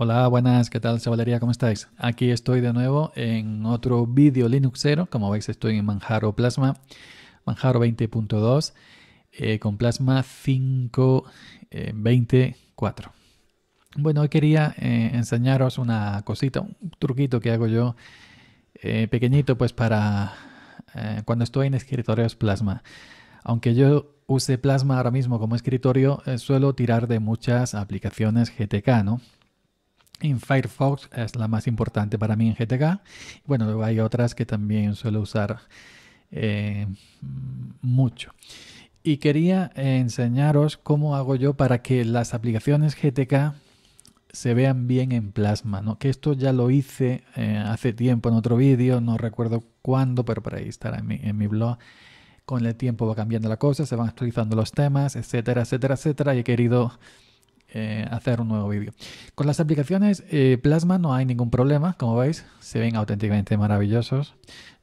Hola, buenas, ¿qué tal Valeria? ¿Cómo estáis? Aquí estoy de nuevo en otro vídeo Linuxero. Como veis estoy en Manjaro Plasma, Manjaro 20.2, eh, con Plasma 5.24. Eh, bueno, hoy quería eh, enseñaros una cosita, un truquito que hago yo pequeñito pues para cuando estoy en escritorios Plasma. Aunque yo use Plasma ahora mismo como escritorio, suelo tirar de muchas aplicaciones GTK, ¿no? En Firefox es la más importante para mí en GTK. Bueno, hay otras que también suelo usar eh, mucho. Y quería enseñaros cómo hago yo para que las aplicaciones GTK se vean bien en plasma. Que esto ya lo hice eh, hace tiempo en otro vídeo, no recuerdo cuándo, pero por ahí estará en mi, en mi blog. Con el tiempo va cambiando la cosa, se van actualizando los temas, etcétera, etcétera, etcétera. Y he querido eh, hacer un nuevo vídeo. Con las aplicaciones eh, Plasma no hay ningún problema, como veis, se ven auténticamente maravillosos.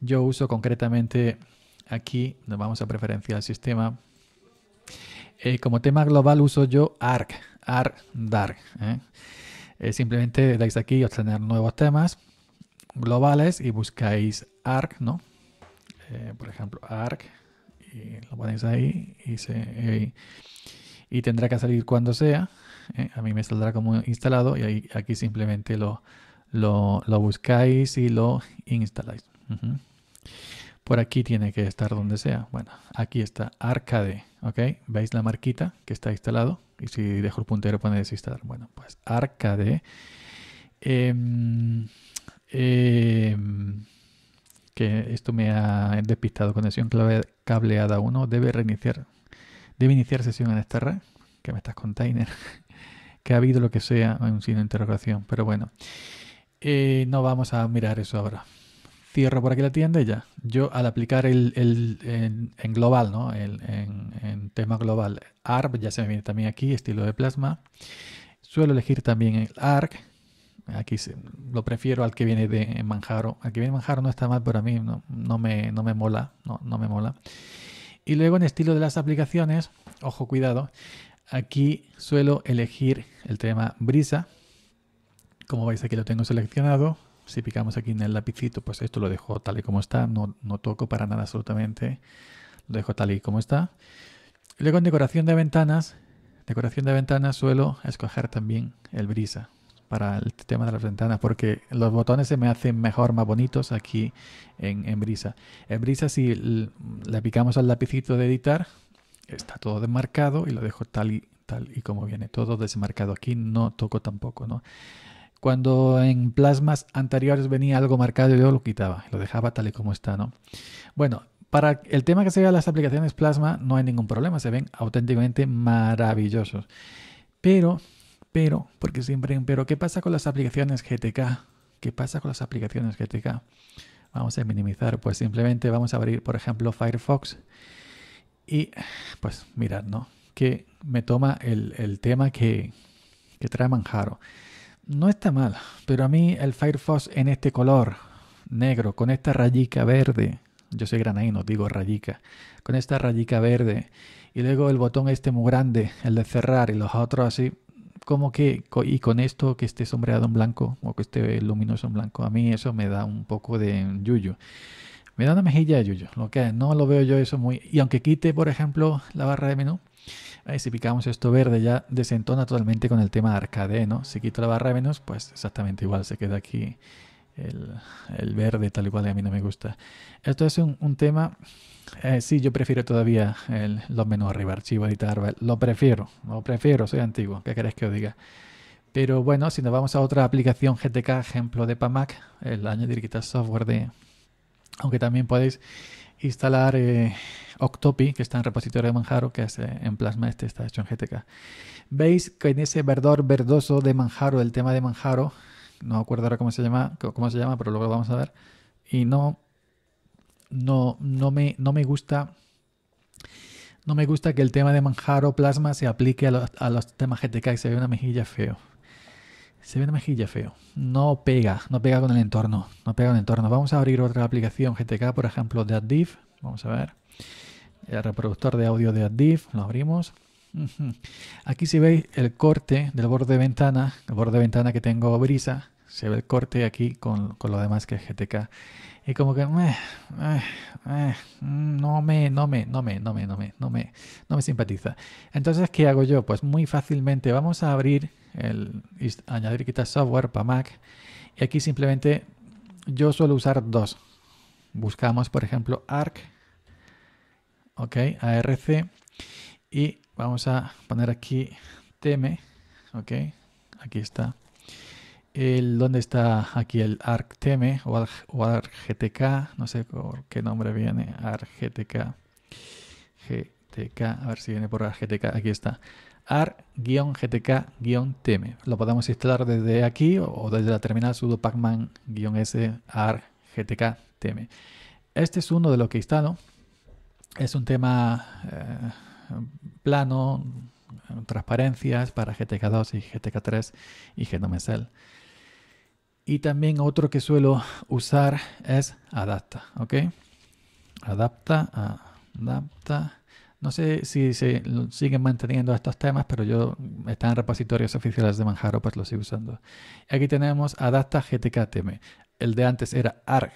Yo uso concretamente aquí, nos vamos a preferencia al sistema. Eh, como tema global uso yo ARC, ARC Dark. simplemente dais aquí obtener nuevos temas globales y buscáis ARC, ¿no? por ejemplo, ARC, y lo ponéis ahí y, y tendrá que salir cuando sea. Eh, a mí me saldrá como instalado y aquí simplemente lo, lo, buscáis y lo instaláis. Por aquí tiene que estar donde sea. Bueno, aquí está Arcade, ¿ok? ¿Veis la marquita que está instalado? Y si dejo el puntero pone desinstalar. Bueno, pues Arcade. Em, em, que esto me ha despistado. Conexión clave cableada 1. Debe reiniciar. Debe iniciar sesión en esta red. Que me estás container que ha habido lo que sea, hay un de interrogación, pero bueno, eh, no vamos a mirar eso ahora. Cierro por aquí la tienda y ya. Yo al aplicar el, en, global, ¿no? El, en, tema global, ARP, ya se me viene también aquí, estilo de plasma. Suelo elegir también el ARC. Aquí lo prefiero al que viene de Manjaro. Al que viene de Manjaro no está mal, para mí no, me, no me mola. No, no me mola. Y luego en estilo de las aplicaciones, ojo, cuidado, Aquí suelo elegir el tema brisa. Como veis aquí lo tengo seleccionado. Si picamos aquí en el lapicito, pues esto lo dejo tal y como está. No, no toco para nada absolutamente. Lo dejo tal y como está. Luego en decoración de ventanas, decoración de ventanas suelo escoger también el brisa para el tema de las ventanas porque los botones se me hacen mejor, más bonitos aquí en, en brisa. En brisa si le picamos al lapicito de editar, está todo desmarcado y lo dejo tal y, tal y como viene, todo desmarcado. Aquí no toco tampoco, ¿no? Cuando en plasmas anteriores venía algo marcado, yo lo quitaba, lo dejaba tal y como está, ¿no? Bueno, para el tema que sea las aplicaciones plasma no hay ningún problema, se ven auténticamente maravillosos. Pero, pero, porque siempre, pero, ¿qué pasa con las aplicaciones GTK? ¿Qué pasa con las aplicaciones GTK? Vamos a minimizar, pues simplemente vamos a abrir, por ejemplo, Firefox. Y pues mirad, ¿no? Que me toma el, tema que, que, trae Manjaro. No está mal, pero a mí el Firefox en este color negro, con esta rayica verde, yo soy no digo rayica, con esta rayica verde, y luego el botón este muy grande, el de cerrar y los otros así, como que, y con esto que esté sombreado en blanco o que esté luminoso en blanco, a mí eso me da un poco de yuyo me da una mejilla de yuyo. Lo que no lo veo yo eso muy... Y aunque quite, por ejemplo, la barra de menú, ahí si picamos esto verde ya desentona totalmente con el tema de arcade, ¿no? Si quito la barra de menús, pues exactamente igual se queda aquí el, verde tal y cual a mí no me gusta. Esto es un, tema... Eh, sí, yo prefiero todavía los menús arriba, archivo, editar, lo prefiero, lo prefiero, soy antiguo, ¿qué queréis que os diga? Pero bueno, si nos vamos a otra aplicación GTK, ejemplo de PAMAC, el añadir quitar software de, aunque también podéis instalar eh, Octopi, que está en repositorio de Manjaro, que es en Plasma, este está hecho en GTK. Veis que en ese verdor verdoso de Manjaro, el tema de Manjaro, no acuerdo ahora cómo se llama, cómo se llama pero luego lo vamos a ver, y no, no, no, me, no me gusta... No me gusta que el tema de Manjaro Plasma se aplique a los, a los temas GTK y se ve una mejilla feo. Se ve una mejilla feo. No pega, no pega con el entorno. No pega con el entorno. Vamos a abrir otra aplicación GTK, por ejemplo, de AdDiv. Vamos a ver. El reproductor de audio de AdDiv. Lo abrimos. Aquí si veis el corte del borde de ventana, el borde de ventana que tengo brisa, se ve el corte aquí con, lo demás que es GTK. Y como que mm, no me, no me, no me, no me, no me, no me, no me simpatiza. Entonces, ¿qué hago yo? Pues muy fácilmente vamos a abrir el añadir y quitar software para Mac. Y aquí simplemente yo suelo usar dos. Buscamos, por ejemplo, ARC. Ok, ARC. Y vamos a poner aquí TM. Ok, aquí está dónde está aquí el arctm o, ARC-GTK? no sé por qué nombre viene, arc GTK, a ver si viene por ARC-GTK. aquí está, arc gtk tm Lo podemos instalar desde aquí o desde la terminal sudo pacman s arc gtk Este es uno de los que he instalado. Es un tema eh, plano, transparencias para GTK2 y GTK3 y GNOME y también otro que suelo usar es adapta, ¿ok? Adapta, adapta. No sé si se siguen manteniendo estos temas, pero yo están en repositorios oficiales de Manjaro, pues lo sigo usando. Aquí tenemos adapta GTKTM. El de antes era ARG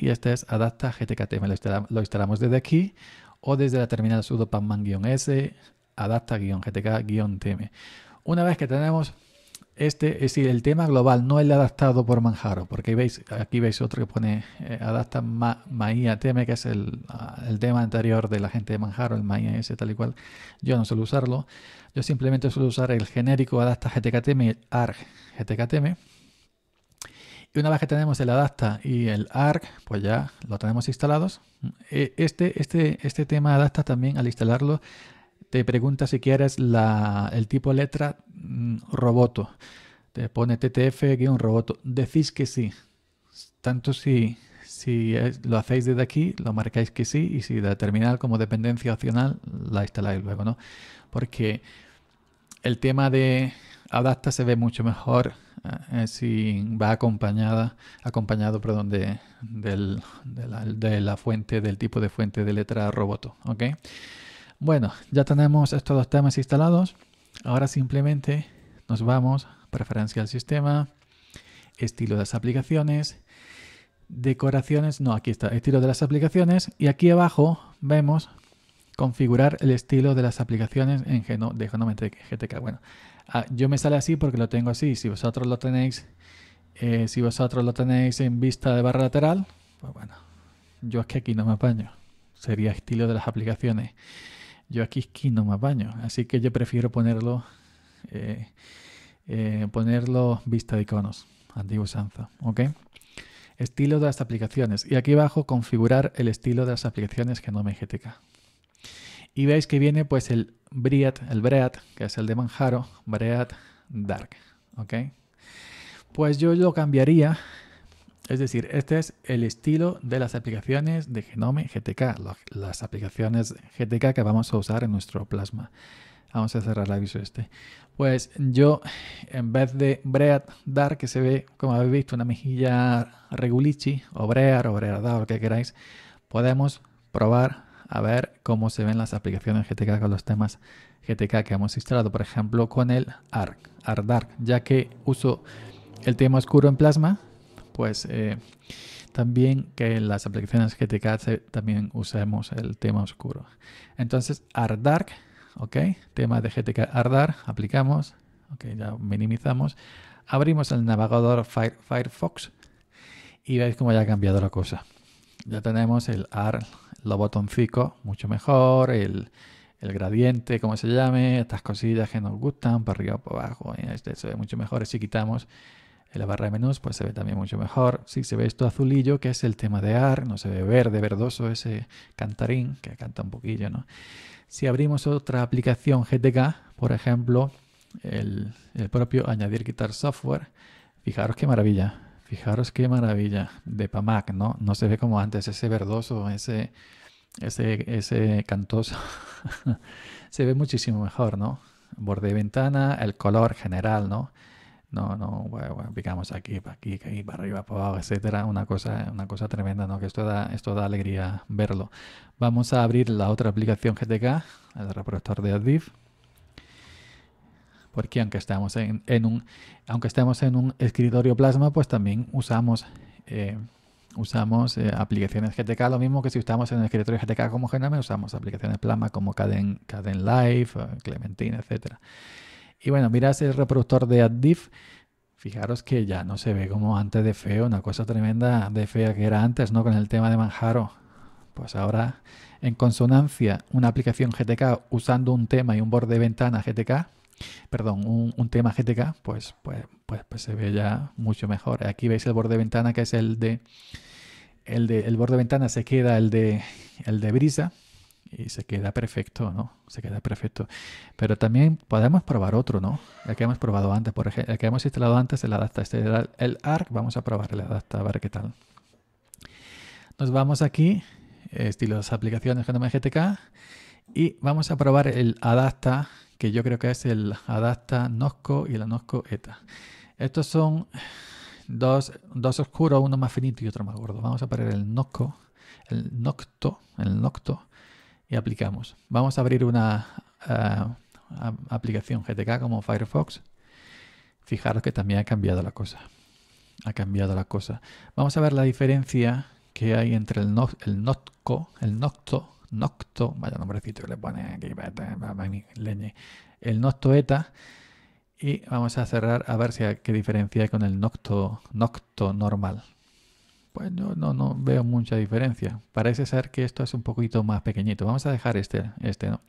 y este es adapta GTKTM. Lo, instalamos, lo instalamos desde aquí o desde la terminal sudo pacman s adapta adapta-gtk-tm. Una vez que tenemos este es el tema global, no el adaptado por Manjaro, porque veis, aquí veis otro que pone eh, adapta ma, Maía que es ah, el, tema anterior de la gente de Manjaro, el Maía ese tal y cual. Yo no suelo usarlo, yo simplemente suelo usar el genérico adapta GTKTM y el ARG GTKTM. Y una vez que tenemos el adapta y el ARG, pues ya lo tenemos instalados. Eh, este, este, este tema adapta también al instalarlo te pregunta si quieres el tipo letra mm, roboto. Te pone ttf-roboto. Decís que sí. Tanto si, si lo hacéis desde aquí, lo marcáis que sí, y si de terminal como dependencia opcional, la instaláis luego, ¿no? Porque el tema de adapta se ve mucho mejor eh, eh, si va acompañada, acompañado de, del, de, la, fuente, del tipo de fuente de letra roboto. okay bueno, ya tenemos estos dos temas instalados. Ahora simplemente nos vamos a preferencia del sistema, estilo de las aplicaciones, decoraciones, no, aquí está, estilo de las aplicaciones y aquí abajo vemos configurar el estilo de las aplicaciones en Geno, de GTK. Bueno, ah, yo me sale así porque lo tengo así. Si vosotros lo tenéis, eh, si vosotros lo tenéis en vista de barra lateral, pues bueno, yo es que aquí no me apaño. Sería estilo de las aplicaciones yo aquí que no me baño, así que yo prefiero ponerlo, eh, eh, ponerlo vista de iconos, antiguo usanza, ¿ok? Estilo de las aplicaciones. Y aquí abajo configurar el estilo de las aplicaciones que no me GTK. Y veis que viene pues el Briat, el Breat, que es el de Manjaro, BREAD Dark, ¿ok? Pues yo lo cambiaría es decir, este es el estilo de las aplicaciones de Genome GTK, las aplicaciones GTK que vamos a usar en nuestro plasma. Vamos a cerrar el aviso este. Pues yo, en vez de Bread Dark, que se ve, como habéis visto, una mejilla regulichi, o Bread, o Bread lo que queráis, podemos probar a ver cómo se ven las aplicaciones GTK con los temas GTK que hemos instalado, por ejemplo, con el ARC, Dark, ya que uso el tema oscuro en plasma, pues eh, también que en las aplicaciones GTK también usemos el tema oscuro. Entonces, ARDark, ¿ok? Tema de GTK ARDark, aplicamos, ok, ya minimizamos. Abrimos el navegador Firefox y veis cómo ya ha cambiado la cosa. Ya tenemos el AR, los fico mucho mejor, el, el gradiente, como se llame, estas cosillas que nos gustan, para arriba, para abajo, este se ve mucho mejor. si quitamos la barra de menús pues se ve también mucho mejor. si se ve esto azulillo, que es el tema de AR, no se ve verde, verdoso, ese cantarín que canta un poquillo, ¿no? Si abrimos otra aplicación GTK, por ejemplo, el, propio añadir quitar software, fijaros qué maravilla. Fijaros qué maravilla de PAMAC, ¿no? No se ve como antes ese verdoso, ese, ese, ese cantoso. se ve muchísimo mejor, ¿no? Borde de ventana, el color general, ¿no? no, no, bueno, aquí, para aquí, aquí, para arriba, para abajo, etcétera. Una cosa, una cosa tremenda, ¿no? Que esto da, esto da alegría verlo. Vamos a abrir la otra aplicación GTK, el reproductor de adif Porque aunque estamos en, un aunque estemos en un escritorio plasma, pues también usamos eh, usamos eh, aplicaciones GTK, lo mismo que si estamos en un escritorio GTK como Genome, usamos aplicaciones plasma como Caden, Live, eh, Clementine, etcétera. Y bueno, miras el reproductor de AdDiff. Fijaros que ya no se ve como antes de feo, una cosa tremenda de fea que era antes, ¿no? Con el tema de Manjaro. Pues ahora, en consonancia, una aplicación GTK usando un tema y un borde de ventana GTK, perdón, un, tema GTK, pues, pues, pues, pues, se ve ya mucho mejor. Aquí veis el borde de ventana que es el de, el de, el borde de ventana se queda el de, el de brisa y se queda perfecto, ¿no? Se queda perfecto. Pero también podemos probar otro, ¿no? El que hemos probado antes, por ejemplo, el que hemos instalado antes, el adapta, este era el ARC, vamos a probar el adapta, a ver qué tal. Nos vamos aquí, estilos aplicaciones Genome GTK, y vamos a probar el adapta, que yo creo que es el adapta Nosco y el Nosco ETA. Estos son dos, dos oscuros, uno más finito y otro más gordo. Vamos a poner el Nosco, el Nocto, el Nocto, aplicamos. Vamos a abrir una eh, aplicación GTK como Firefox. Fijaros que también ha cambiado la cosa. Ha cambiado la cosa. Vamos a ver la diferencia que hay entre el, no, el nocto el Nocto, Nocto, vaya nombrecito que le pone aquí, el Nocto ETA. Y vamos a cerrar a ver si hay, qué diferencia hay con el Nocto, Nocto normal. Pues yo no, no veo mucha diferencia. Parece ser que esto es un poquito más pequeñito. Vamos a dejar este, este no.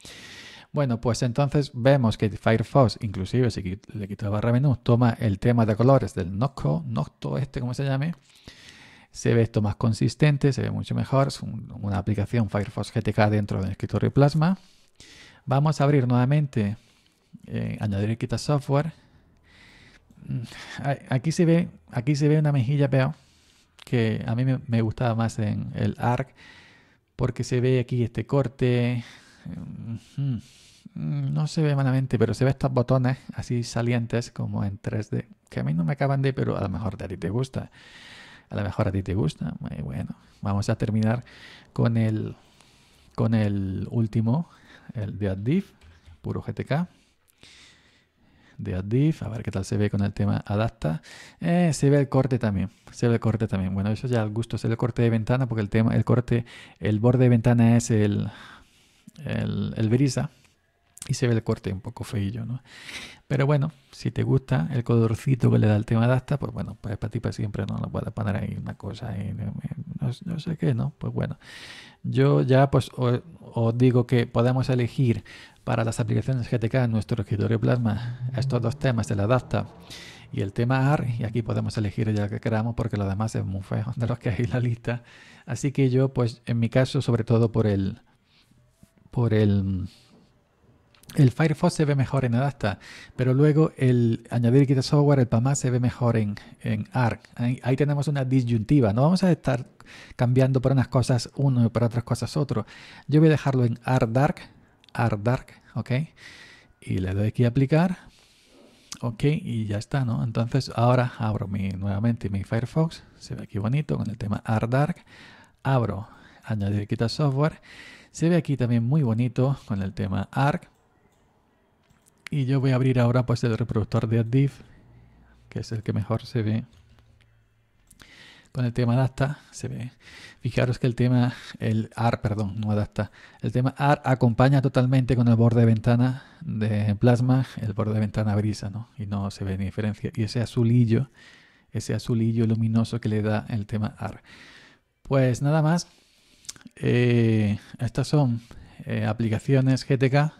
Bueno, pues entonces vemos que Firefox, inclusive si le quito la barra menú, toma el tema de colores del Nocto, Nocto este como se llame. Se ve esto más consistente, se ve mucho mejor. Es una aplicación Firefox GTK dentro del escritorio Plasma. Vamos a abrir nuevamente, eh, añadir y quitar software. Mm, aquí se ve, aquí se ve una mejilla peor que a mí me gustaba más en el ARC, porque se ve aquí este corte, mm, mm, mm, no se ve malamente, pero se ve estos botones así salientes como en 3D, que a mí no me acaban de, pero a lo mejor a ti te gusta, a lo mejor a ti te gusta, y eh, bueno, vamos a terminar con el, con el último, el de Addiv, puro GTK de ADDIF, a ver qué tal se ve con el tema adapta. Eh, se ve el corte también, se ve el corte también. Bueno, eso ya al gusto, se ve el corte de ventana porque el tema, el corte, el borde de ventana es el, el, el y se ve el corte un poco feillo, ¿no? Pero bueno, si te gusta el colorcito que le da el tema adapta, pues bueno, pues para ti para siempre no lo puedes poner ahí una cosa, no, no, sé qué, ¿no? Pues bueno, yo ya pues os digo que podemos elegir para las aplicaciones GTK en nuestro escritorio Plasma estos dos temas, el adapta y el tema AR, y aquí podemos elegir el que queramos porque lo demás es muy feo de los que hay en la lista. Así que yo, pues en mi caso, sobre todo por el, por el el Firefox se ve mejor en Adasta, pero luego el añadir y software, el PAMA se ve mejor en, en ARC. Ahí, tenemos una disyuntiva. No vamos a estar cambiando por unas cosas uno y por otras cosas otro. Yo voy a dejarlo en ARC Dark, ARC Dark, ¿ok? Y le doy aquí a aplicar. Ok, y ya está, ¿no? Entonces ahora abro mi, nuevamente mi Firefox. Se ve aquí bonito con el tema ARC Dark. Abro, añadir y software. Se ve aquí también muy bonito con el tema ARC y yo voy a abrir ahora pues el reproductor de AdDiv, que es el que mejor se ve con el tema adapta, se ve. Fijaros que el tema, el AR, perdón, no adapta. El tema AR acompaña totalmente con el borde de ventana de plasma, el borde de ventana brisa, ¿no? Y no se ve ni diferencia. Y ese azulillo, ese azulillo luminoso que le da el tema AR. Pues nada más. Eh, estas son eh, aplicaciones GTK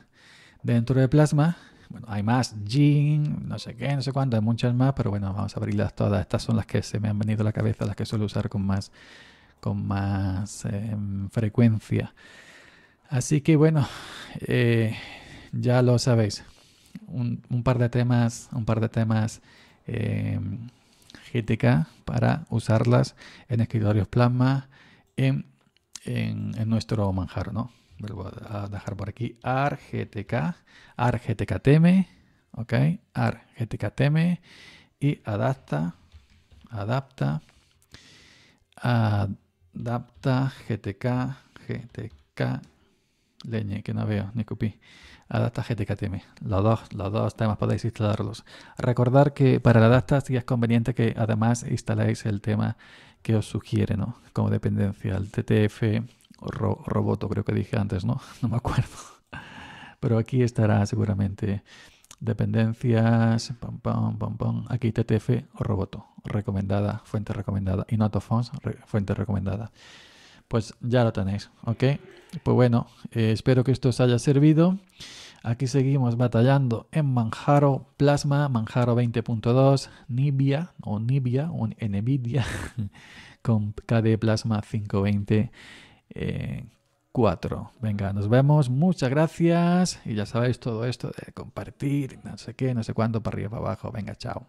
dentro de Plasma. Bueno, hay más, Jean, no sé qué, no sé cuánto, hay muchas más, pero bueno, vamos a abrirlas todas. Estas son las que se me han venido a la cabeza, las que suelo usar con más, con más em, frecuencia. Así que bueno, eh, ya lo sabéis. Un, par de temas, un par de temas em, GTK para usarlas en escritorios plasma en, en nuestro manjar, ¿no? Vuelvo a dejar por aquí. argtk, argtktm, ok, argtktm y adapta, adapta, adapta, gtk, gtk, leñe, que no veo, ni cupí. Adapta GTKTM. Los dos, los dos temas podéis instalarlos. Recordar que para la Adapta sí es conveniente que además instaléis el tema que os sugiere, ¿no? Como dependencia, el TTF, roboto, creo que dije antes, ¿no? No me acuerdo. Pero aquí estará seguramente dependencias, pam, pam, pam, Aquí TTF o roboto, recomendada, fuente recomendada. Y not of fonts, fuente recomendada. Pues ya lo tenéis, ¿ok? Pues bueno, eh, espero que esto os haya servido. Aquí seguimos batallando en Manjaro Plasma, Manjaro 20.2, Nibia o Nibia o NVIDIA con KDE Plasma 520 4. Eh, Venga, nos vemos, muchas gracias y ya sabéis todo esto de compartir, no sé qué, no sé cuándo, para arriba, para abajo. Venga, chao.